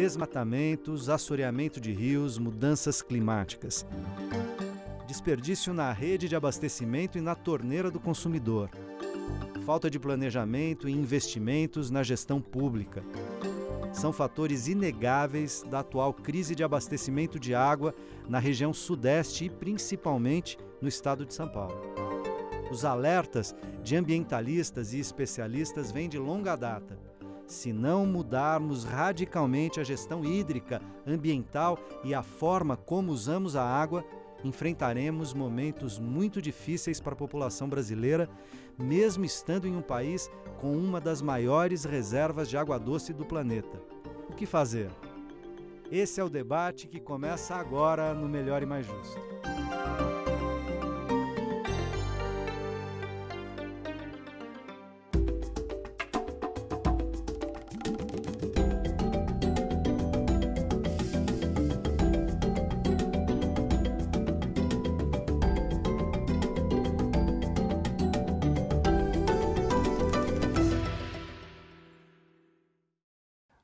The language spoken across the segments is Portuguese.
desmatamentos, assoreamento de rios, mudanças climáticas. Desperdício na rede de abastecimento e na torneira do consumidor. Falta de planejamento e investimentos na gestão pública. São fatores inegáveis da atual crise de abastecimento de água na região Sudeste e principalmente no estado de São Paulo. Os alertas de ambientalistas e especialistas vêm de longa data se não mudarmos radicalmente a gestão hídrica, ambiental e a forma como usamos a água, enfrentaremos momentos muito difíceis para a população brasileira, mesmo estando em um país com uma das maiores reservas de água doce do planeta. O que fazer? Esse é o debate que começa agora no Melhor e Mais Justo.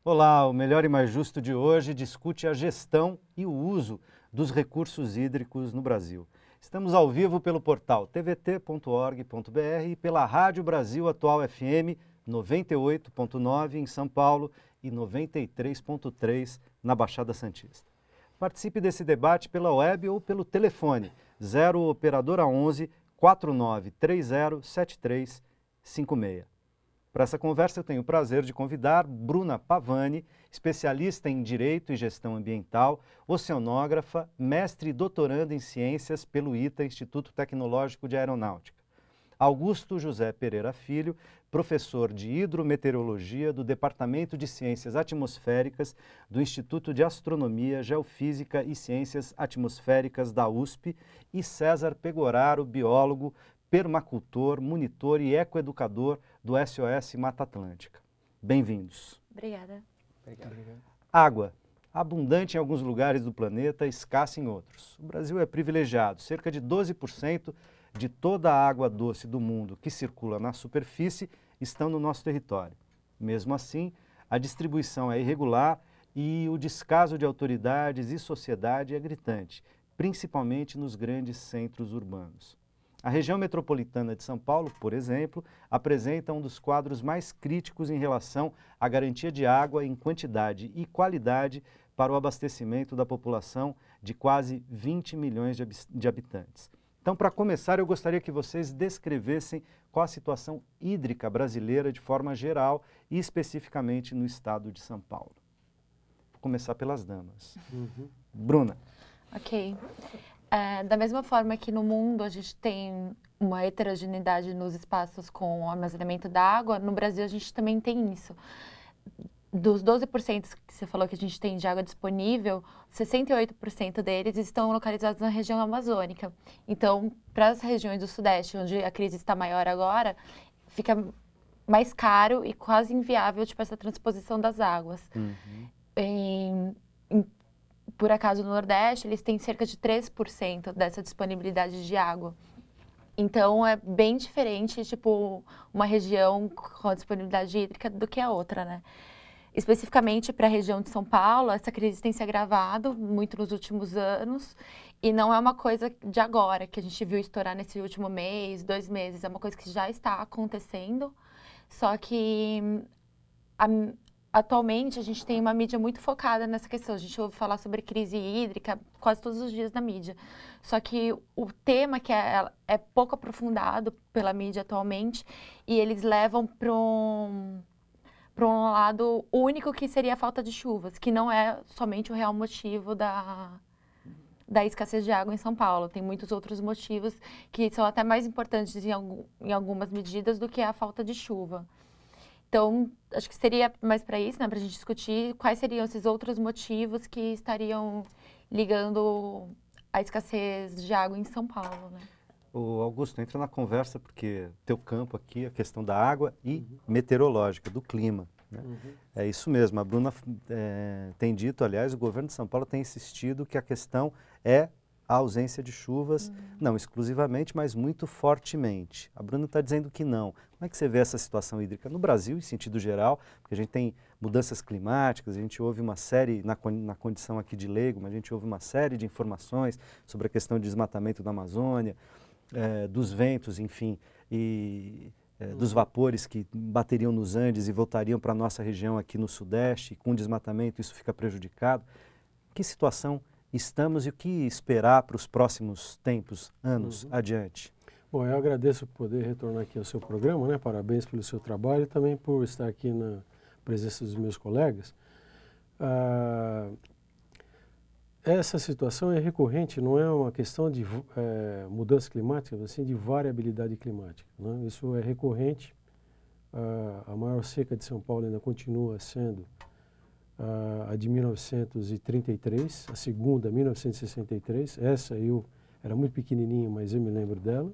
Olá, o Melhor e Mais Justo de hoje discute a gestão e o uso dos recursos hídricos no Brasil. Estamos ao vivo pelo portal tvt.org.br e pela Rádio Brasil Atual FM 98.9 em São Paulo e 93.3 na Baixada Santista. Participe desse debate pela web ou pelo telefone 0 operadora 11 4930 7356. Para essa conversa, eu tenho o prazer de convidar Bruna Pavani, especialista em Direito e Gestão Ambiental, oceanógrafa, mestre e doutoranda em Ciências pelo ITA, Instituto Tecnológico de Aeronáutica. Augusto José Pereira Filho, professor de Hidrometeorologia do Departamento de Ciências Atmosféricas do Instituto de Astronomia, Geofísica e Ciências Atmosféricas da USP, e César Pegoraro, biólogo, permacultor, monitor e ecoeducador do SOS Mata Atlântica. Bem-vindos. Obrigada. Obrigado. Água. Abundante em alguns lugares do planeta, escassa em outros. O Brasil é privilegiado. Cerca de 12% de toda a água doce do mundo que circula na superfície está no nosso território. Mesmo assim, a distribuição é irregular e o descaso de autoridades e sociedade é gritante, principalmente nos grandes centros urbanos. A região metropolitana de São Paulo, por exemplo, apresenta um dos quadros mais críticos em relação à garantia de água em quantidade e qualidade para o abastecimento da população de quase 20 milhões de habitantes. Então, para começar, eu gostaria que vocês descrevessem qual a situação hídrica brasileira de forma geral e especificamente no estado de São Paulo. Vou começar pelas damas. Uhum. Bruna. Ok. É, da mesma forma que no mundo a gente tem uma heterogeneidade nos espaços com armazenamento da água, no Brasil a gente também tem isso. Dos 12% que você falou que a gente tem de água disponível, 68% deles estão localizados na região amazônica. Então, para as regiões do Sudeste, onde a crise está maior agora, fica mais caro e quase inviável tipo essa transposição das águas. Uhum. em, por acaso no Nordeste, eles têm cerca de 3% dessa disponibilidade de água. Então é bem diferente, tipo, uma região com disponibilidade hídrica do que a outra, né? Especificamente para a região de São Paulo, essa crise tem se agravado muito nos últimos anos e não é uma coisa de agora, que a gente viu estourar nesse último mês, dois meses, é uma coisa que já está acontecendo, só que a, atualmente a gente tem uma mídia muito focada nessa questão. A gente ouve falar sobre crise hídrica quase todos os dias na mídia. Só que o tema que é, é pouco aprofundado pela mídia atualmente e eles levam para um um lado único que seria a falta de chuvas, que não é somente o real motivo da, da escassez de água em São Paulo. Tem muitos outros motivos que são até mais importantes em, algum, em algumas medidas do que a falta de chuva. Então, acho que seria mais para isso, né, para a gente discutir quais seriam esses outros motivos que estariam ligando a escassez de água em São Paulo. Né? O Augusto, entra na conversa, porque teu campo aqui é a questão da água e uhum. meteorológica, do clima. Né? Uhum. É isso mesmo. A Bruna é, tem dito, aliás, o governo de São Paulo tem insistido que a questão é a ausência de chuvas, uhum. não exclusivamente, mas muito fortemente. A Bruna está dizendo que não. Como é que você vê essa situação hídrica no Brasil, em sentido geral? Porque a gente tem mudanças climáticas, a gente ouve uma série, na, na condição aqui de leigo, mas a gente ouve uma série de informações sobre a questão de desmatamento da Amazônia, é, dos ventos, enfim, e é, dos hum. vapores que bateriam nos Andes e voltariam para a nossa região aqui no Sudeste, e com o desmatamento isso fica prejudicado. Que situação estamos e o que esperar para os próximos tempos, anos uhum. adiante? Bom, eu agradeço poder retornar aqui ao seu programa, né? parabéns pelo seu trabalho e também por estar aqui na presença dos meus colegas. Ah, essa situação é recorrente, não é uma questão de é, climática, mas assim, de variabilidade climática. Né? Isso é recorrente. Ah, a maior seca de São Paulo ainda continua sendo a, a de 1933, a segunda, 1963. Essa eu era muito pequenininha, mas eu me lembro dela.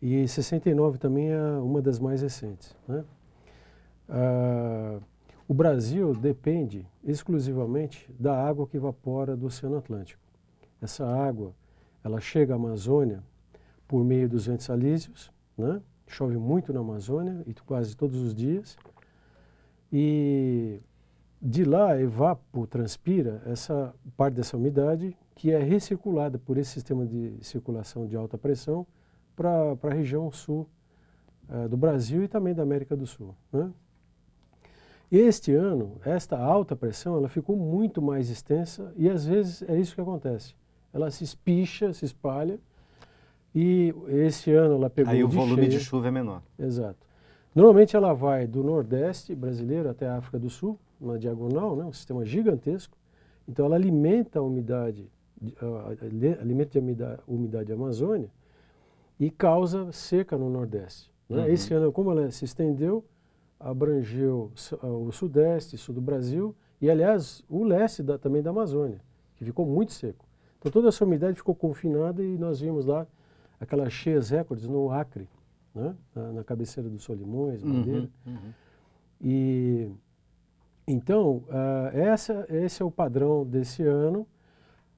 E 69 também é uma das mais recentes. Né? o Brasil depende exclusivamente da água que evapora do Oceano Atlântico. Essa água, ela chega à Amazônia por meio dos ventos alísios, né? chove muito na Amazônia, e quase todos os dias. E de lá evapotranspira essa parte dessa umidade que é recirculada por esse sistema de circulação de alta pressão para a região sul uh, do Brasil e também da América do Sul. Né? Este ano, esta alta pressão ela ficou muito mais extensa e às vezes é isso que acontece. Ela se espicha, se espalha e esse ano ela pegou Aí o volume cheia. de chuva é menor. Exato. Normalmente ela vai do Nordeste brasileiro até a África do Sul, uma diagonal, né, um sistema gigantesco. Então ela alimenta a umidade, alimenta a umidade, a Amazônia e causa seca no Nordeste. Né? Uhum. Esse ano, como ela se estendeu, abrangeu o Sudeste, Sul do Brasil e, aliás, o leste da, também da Amazônia, que ficou muito seco. Então toda essa umidade ficou confinada e nós vimos lá aquelas cheias recordes no Acre, né? na, na cabeceira do Solimões, uhum, Madeira. Uhum, uhum. E então, uh, essa, esse é o padrão desse ano.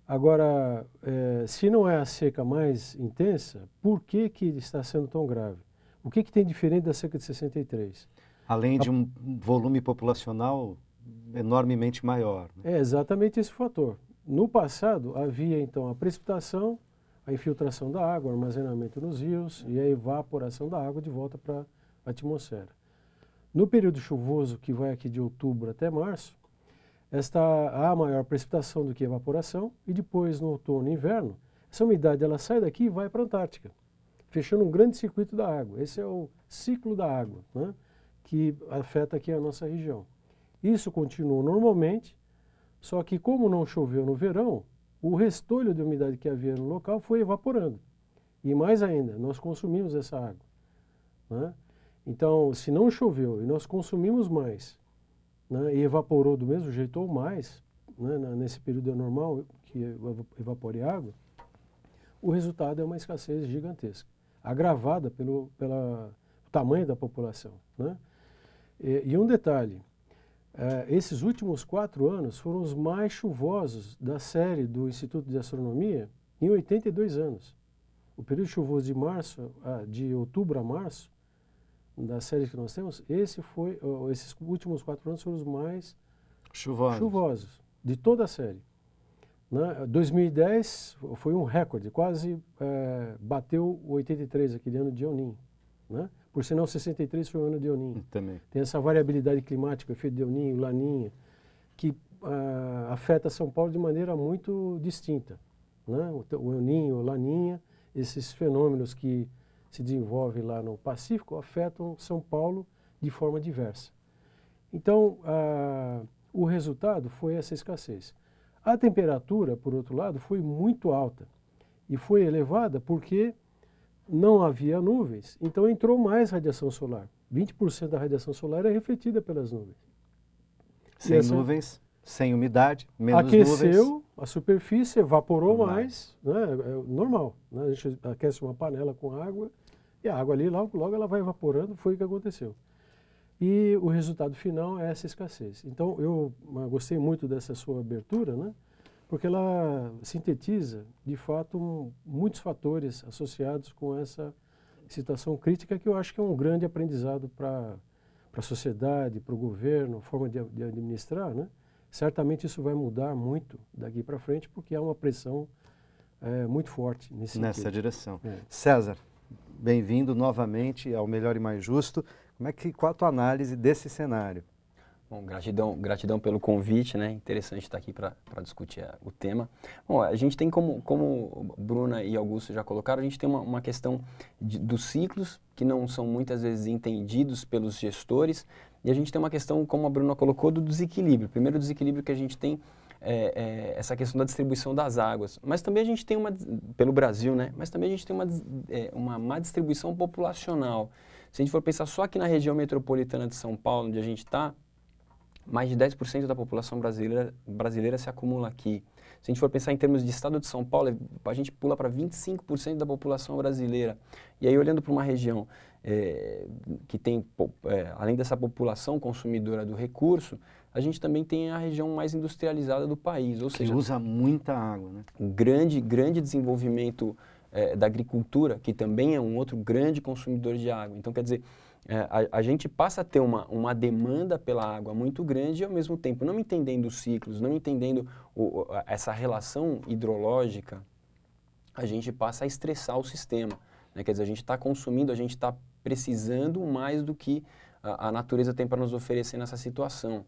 Agora, eh, se não é a seca mais intensa, por que, que está sendo tão grave? O que, que tem diferente da seca de 63? Além de um volume populacional enormemente maior. Né? É exatamente esse fator. No passado, havia então a precipitação, a infiltração da água, armazenamento nos rios e a evaporação da água de volta para a atmosfera. No período chuvoso, que vai aqui de outubro até março, esta há maior precipitação do que evaporação, e depois no outono e inverno, essa umidade ela sai daqui e vai para a Antártica, fechando um grande circuito da água. Esse é o ciclo da água, né, que afeta aqui a nossa região. Isso continua normalmente, só que como não choveu no verão, o restolho de umidade que havia no local foi evaporando. E mais ainda, nós consumimos essa água. Né? Então, se não choveu e nós consumimos mais né, e evaporou do mesmo jeito ou mais, né, nesse período normal que evapore água, o resultado é uma escassez gigantesca, agravada pelo pela tamanho da população. Né? E, e, um detalhe, eh, esses últimos quatro anos foram os mais chuvosos da série do Instituto de Astronomia em 82 anos. O período chuvoso de março, ah, de outubro a março, das séries que nós temos, esse foi, esses últimos quatro anos foram os mais chuvosos, chuvosos de toda a série. Né? 2010 foi um recorde, quase é, bateu 83, aquele ano de Onin. Né? Por sinal, 63 foi o ano de Onin. Também. Tem essa variabilidade climática, efeito de Onin, Laninha, que uh, afeta São Paulo de maneira muito distinta. Né? O, o o Laninha, esses fenômenos que se desenvolve lá no Pacífico afetam São Paulo de forma diversa. Então, o resultado foi essa escassez. A temperatura, por outro lado, foi muito alta e foi elevada porque não havia nuvens, então entrou mais radiação solar. 20% da radiação solar é refletida pelas nuvens. Sem essa, nuvens, sem umidade, menos aqueceu, nuvens. Aqueceu, a superfície evaporou mais, mais né? É, é normal. Né? A gente aquece uma panela com água e a água ali logo, logo ela vai evaporando, foi o que aconteceu. E o resultado final é essa escassez. Então eu gostei muito dessa sua abertura, né? porque ela sintetiza, de fato, um, muitos fatores associados com essa situação crítica que eu acho que é um grande aprendizado para a sociedade, para o governo, forma de, de administrar, né? Certamente isso vai mudar muito daqui para frente, porque há uma pressão é, muito forte nesse nessa sentido. direção. É. César, bem-vindo novamente ao Melhor e Mais Justo. Como é que qual a tua análise desse cenário? Bom, gratidão, gratidão pelo convite, né? Interessante estar aqui para discutir eh, o tema. Bom, a gente tem como, como Bruna e Augusto já colocaram, a gente tem uma, uma questão de, dos ciclos que não são muitas vezes entendidos pelos gestores, e a gente tem uma questão, como a Bruna colocou, do desequilíbrio. Primeiro, desequilíbrio que a gente tem é, é, essa questão da distribuição das águas. Mas também a gente tem uma, pelo Brasil, né? Mas também a gente tem uma, é, uma má distribuição populacional. Se a gente for pensar só aqui na região metropolitana de São Paulo, onde a gente está, mais de 10% da população brasileira, brasileira se acumula aqui. Se a gente for pensar em termos de estado de São Paulo, a gente pula para 25% da população brasileira. E aí, olhando para uma região é, que tem, é, além dessa população consumidora do recurso, a gente também tem a região mais industrializada do país, ou que seja, usa muita água, né? Um grande, grande desenvolvimento é, da agricultura, que também é um outro grande consumidor de água. Então, quer dizer, é, a, a, gente passa a ter uma, uma demanda pela água muito grande e, ao mesmo tempo, não entendendo os ciclos, não entendendo o, essa relação hidrológica, a gente passa a estressar o sistema. Né? Quer dizer, a gente está consumindo, a gente está precisando mais do que a, a natureza tem para nos oferecer nessa situação.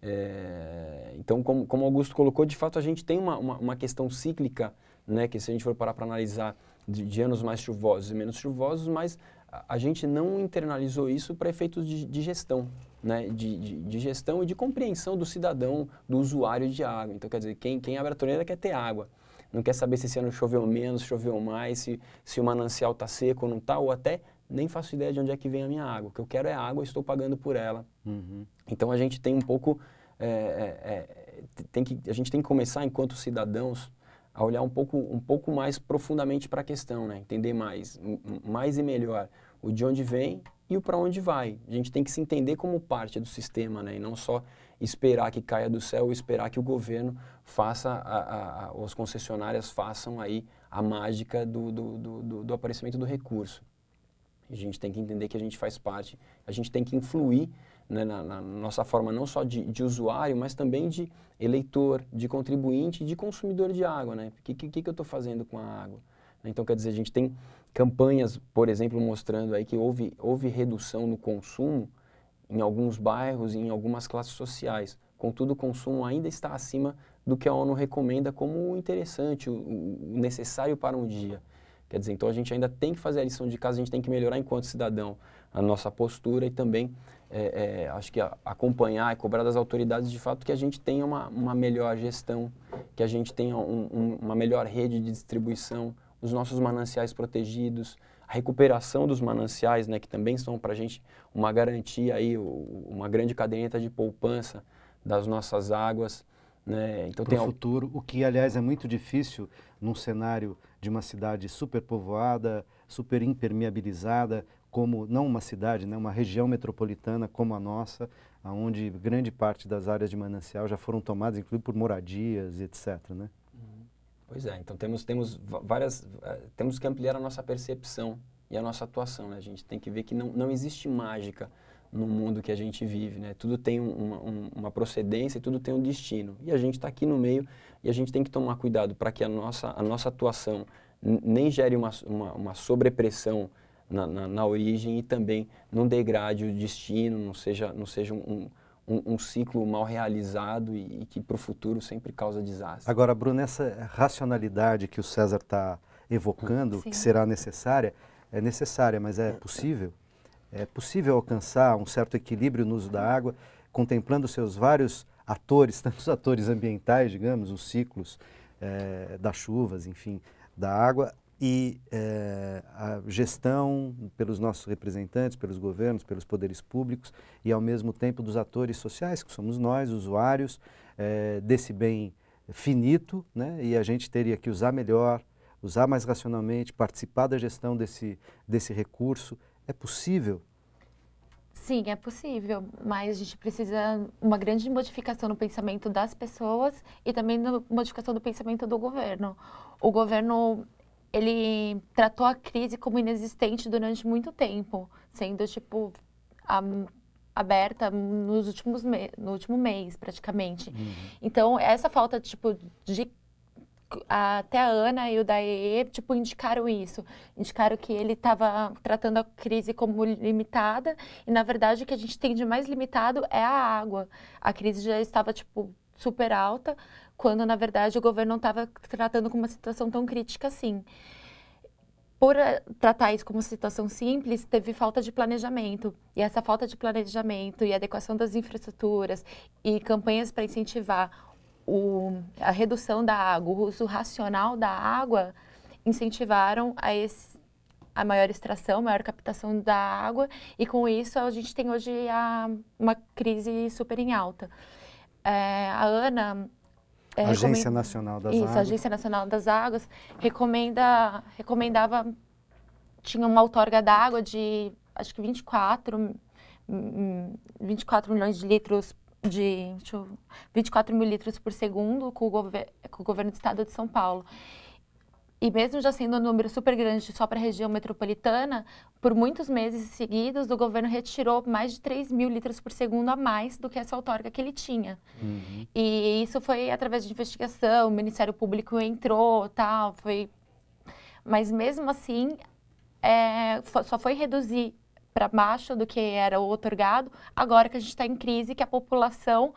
É, então, como, como Augusto colocou, de fato a gente tem uma, uma, uma questão cíclica, né, que se a gente for parar para analisar de, de, anos mais chuvosos e menos chuvosos, mas a, a gente não internalizou isso para efeitos de, de gestão, né, de, de, de, gestão e de compreensão do cidadão, do usuário de água. Então, quer dizer, quem, quem abre a torneira quer ter água não quer saber se esse ano choveu menos, choveu mais, se, se o manancial está seco ou não está, ou até nem faço ideia de onde é que vem a minha água. O que eu quero é água, estou pagando por ela. Uhum. Então a gente tem um pouco, é, é, tem que, a gente tem que começar enquanto cidadãos a olhar um pouco, um pouco mais profundamente para a questão, né? entender mais, mais e melhor o de onde vem e o para onde vai. A gente tem que se entender como parte do sistema, né? E não só esperar que caia do céu, esperar que o governo faça, a, a, os concessionárias façam aí a mágica do, do, do, do aparecimento do recurso. A gente tem que entender que a gente faz parte, a gente tem que influir né, na, na, nossa forma não só de, de, usuário, mas também de eleitor, de contribuinte e de consumidor de água. O né? que, que, que eu estou fazendo com a água? Então, quer dizer, a gente tem campanhas, por exemplo, mostrando aí que houve, houve redução no consumo em alguns bairros e em algumas classes sociais. Contudo, o consumo ainda está acima do que a ONU recomenda como interessante, o, necessário para um dia. Quer dizer, então a gente ainda tem que fazer a lição de casa, a gente tem que melhorar enquanto cidadão a nossa postura e também, é, é, acho que a, acompanhar e cobrar das autoridades de fato que a gente tenha uma, uma melhor gestão, que a gente tenha um, um, uma melhor rede de distribuição, os nossos mananciais protegidos, a recuperação dos mananciais, né, que também são para a gente uma garantia, aí, uma grande caderneta de poupança das nossas águas. Né? Então, para o futuro, o que aliás é muito difícil num cenário de uma cidade superpovoada, super impermeabilizada, como não uma cidade, né, uma região metropolitana como a nossa, onde grande parte das áreas de manancial já foram tomadas, inclusive por moradias, etc. Né? Pois é, então temos, temos várias. Eh, temos que ampliar a nossa percepção e a nossa atuação. Né? A gente tem que ver que não, não existe mágica no mundo que a gente vive. Né? Tudo tem uma, um, uma procedência e tudo tem um destino. E a gente está aqui no meio e a gente tem que tomar cuidado para que a nossa, a nossa atuação nem gere uma, uma, uma sobrepressão na, na, na, origem e também não degrade o destino, não seja, não seja um, um um, um ciclo mal realizado e, e que para o futuro sempre causa desastre. Agora, Bruno, essa racionalidade que o César está evocando, Sim. que será necessária, é necessária, mas é, é possível? É possível alcançar um certo equilíbrio no uso da água, contemplando seus vários atores, tantos atores ambientais, digamos, os ciclos é, das chuvas, enfim, da água, e eh, a gestão pelos nossos representantes, pelos governos, pelos poderes públicos e, ao mesmo tempo, dos atores sociais, que somos nós, usuários, eh, desse bem finito, né? e a gente teria que usar melhor, usar mais racionalmente, participar da gestão desse, desse recurso. É possível? Sim, é possível, mas a gente precisa uma grande modificação no pensamento das pessoas e também na modificação do pensamento do governo. O governo ele tratou a crise como inexistente durante muito tempo, sendo tipo a, aberta nos últimos me, no último mês praticamente. Uhum. Então essa falta tipo de a, até a Ana e o Daê tipo indicaram isso, indicaram que ele estava tratando a crise como limitada e na verdade o que a gente tem de mais limitado é a água. A crise já estava tipo super alta, quando na verdade o governo não estava tratando com uma situação tão crítica assim. Por eh, tratar isso como situação simples, teve falta de planejamento. E essa falta de planejamento e adequação das infraestruturas e campanhas para incentivar o, a redução da água, o uso racional da água, incentivaram a, esse, a maior extração, maior captação da água, e com isso a gente tem hoje a, uma crise super em alta. É, a ANA. É, Agência recomend... Nacional das Isso, Águas. Isso, Agência Nacional das Águas recomenda, recomendava, tinha uma outorga d'água de acho que 24, 24 hum, hum, milhões de litros de eu, 24 mil litros por segundo com o, com o governo do estado de São Paulo. E mesmo já sendo um número super grande só para a região metropolitana, por muitos meses seguidos, o governo retirou mais de 3 mil litros por segundo a mais do que essa outorga que ele tinha. Uhum. E isso foi através de investigação, o Ministério Público entrou, tal, foi... Mas mesmo assim, é, só foi reduzir para baixo do que era o otorgado, agora que a gente está em crise, que a população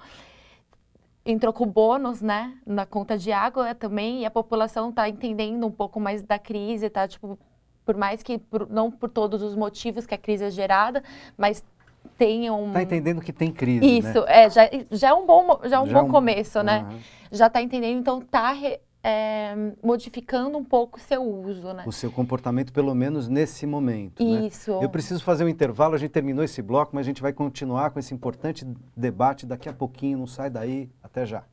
entrou com bônus, né, na conta de água também, e a população está entendendo um pouco mais da crise, tá, tipo, por mais que por, não por todos os motivos que a crise é gerada, mas tem um Está entendendo que tem crise. Né? Isso, né? é, já, já é um bom, já é um já bom é um... começo, né? Uhum. Já está entendendo, então está re, é, modificando um pouco o seu uso, né? O seu comportamento, pelo menos nesse momento. Né? Isso. Né? Eu preciso fazer um intervalo, a gente terminou esse bloco, mas a gente vai continuar com esse importante debate daqui a pouquinho, não sai daí, até já.